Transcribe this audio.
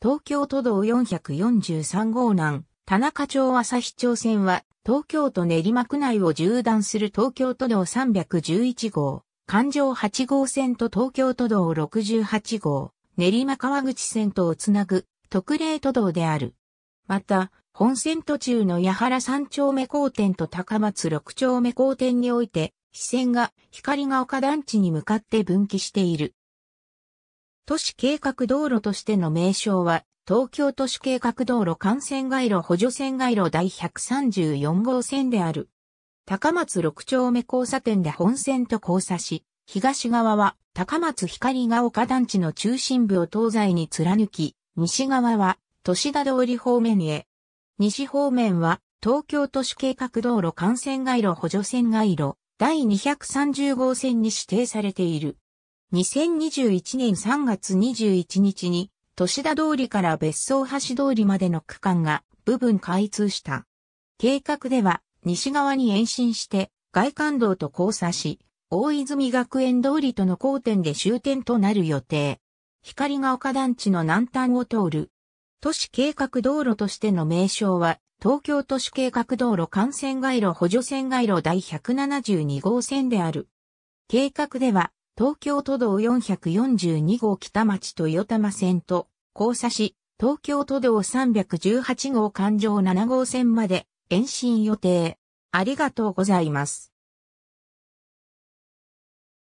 東京都道443号南、田中町朝日町線は、東京都練馬区内を縦断する東京都道311号、環状8号線と東京都道68号、練馬川口線とをつなぐ特例都道である。また、本線途中の八原三丁目交点と高松六丁目交点において、支線が光が丘団地に向かって分岐している。都市計画道路としての名称は、東京都市計画道路幹線街路補助線街路第134号線である。高松六丁目交差点で本線と交差し、東側は高松光が丘団地の中心部を東西に貫き、西側は都市田通り方面へ。西方面は東京都市計画道路幹線街路補助線街路第230号線に指定されている。2021年3月21日に、市田通りから別荘橋通りまでの区間が部分開通した。計画では、西側に延伸して、外環道と交差し、大泉学園通りとの交点で終点となる予定。光が丘団地の南端を通る。都市計画道路としての名称は、東京都市計画道路幹線街路補助線街路第172号線である。計画では、東京都道442号北町豊玉線と、交差し、東京都道318号環状7号線まで延伸予定。ありがとうございます。